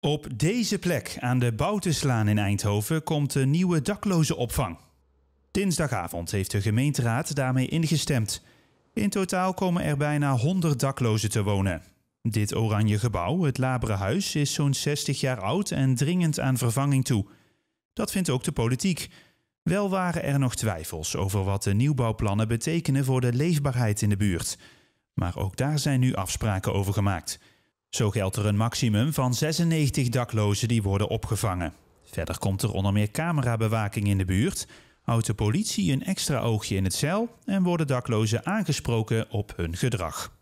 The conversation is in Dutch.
Op deze plek aan de Boutenslaan in Eindhoven komt de nieuwe dakloze opvang. Dinsdagavond heeft de gemeenteraad daarmee ingestemd. In totaal komen er bijna 100 daklozen te wonen. Dit oranje gebouw, het Labere Huis, is zo'n 60 jaar oud en dringend aan vervanging toe. Dat vindt ook de politiek. Wel waren er nog twijfels over wat de nieuwbouwplannen betekenen voor de leefbaarheid in de buurt. Maar ook daar zijn nu afspraken over gemaakt. Zo geldt er een maximum van 96 daklozen die worden opgevangen. Verder komt er onder meer camerabewaking in de buurt, houdt de politie een extra oogje in het cel en worden daklozen aangesproken op hun gedrag.